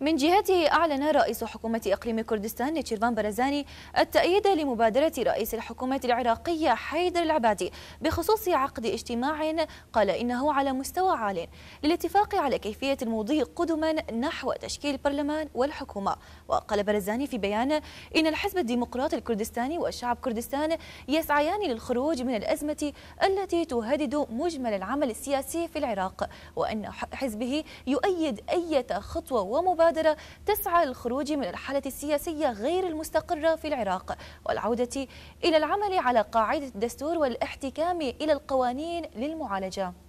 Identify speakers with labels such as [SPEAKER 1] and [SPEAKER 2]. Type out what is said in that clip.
[SPEAKER 1] من جهته أعلن رئيس حكومة إقليم كردستان نيتشيرفان برزاني التأييد لمبادرة رئيس الحكومة العراقية حيدر العبادي بخصوص عقد اجتماع قال إنه على مستوى عال للاتفاق على كيفية المضي قدما نحو تشكيل البرلمان والحكومة وقال برزاني في بيان إن الحزب الديمقراطي الكردستاني وشعب كردستان يسعيان للخروج من الأزمة التي تهدد مجمل العمل السياسي في العراق وأن حزبه يؤيد أي خطوة ومبادرة المبادرة تسعى للخروج من الحالة السياسية غير المستقرة في العراق والعودة إلى العمل على قاعدة الدستور والاحتكام إلى القوانين للمعالجة